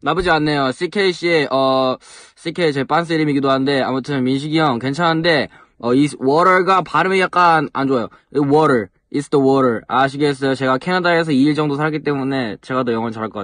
나쁘지 않네요. CK씨의, 어, CK 제 반스 이름이기도 한데, 아무튼 민식이 형 괜찮은데, 어, 이 water가 발음이 약간 안 좋아요. water, it's the water. 아시겠어요? 제가 캐나다에서 2일 정도 살기 때문에 제가 더 영어를 잘할 것 같아요.